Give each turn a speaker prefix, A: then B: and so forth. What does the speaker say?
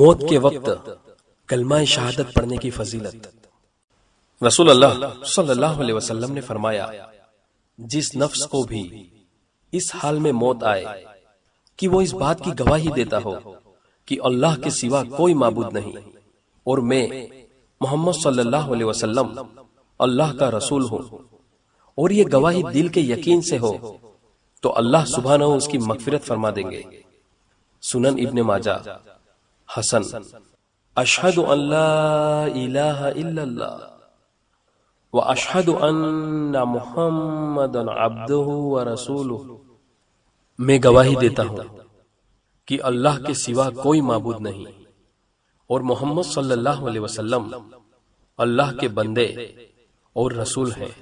A: मौत के वक्त कलमा शहादत पढ़ने की फजीलत रसूल अल्लाह सल्लल्लाहु अलैहि वसल्लम ने फरमाया जिस नफ्स को भी इस हाल में मौत आए कि वो इस बात की गवाही देता हो कि अल्लाह के सिवा कोई माबूद नहीं और मैं मोहम्मद सल्लल्लाहु अलैहि वसल्लम अल्लाह का रसूल हूँ और ये गवाही दिल के यकीन से हो तो अल्लाह सुबह उसकी मकफिरत फरमा देंगे सुनन इब्ने माजा हसन अशहद अल्लाह व अशहद मोहम्मद व रसूल मैं गवाही देता हूँ कि अल्लाह के सिवा कोई मबूद नहीं और मोहम्मद सल्लल्लाहु अलैहि अल्लाह के बंदे
B: और रसूल हैं